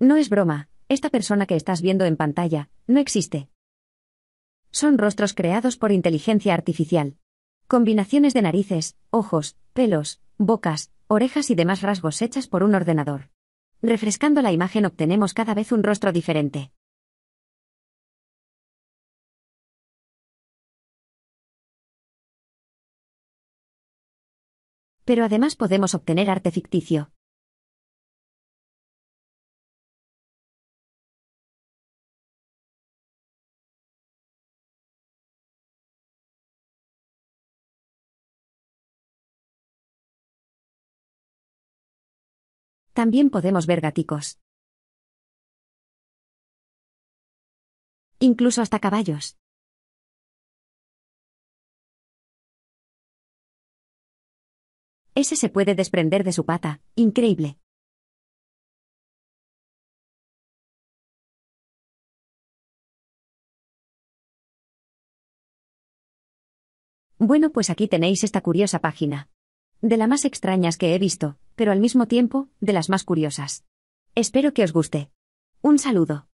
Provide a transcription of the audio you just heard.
No es broma, esta persona que estás viendo en pantalla, no existe. Son rostros creados por inteligencia artificial. Combinaciones de narices, ojos, pelos, bocas, orejas y demás rasgos hechas por un ordenador. Refrescando la imagen obtenemos cada vez un rostro diferente. Pero además podemos obtener arte ficticio. También podemos ver gaticos. Incluso hasta caballos. Ese se puede desprender de su pata. Increíble. Bueno, pues aquí tenéis esta curiosa página. De las más extrañas que he visto, pero al mismo tiempo, de las más curiosas. Espero que os guste. Un saludo.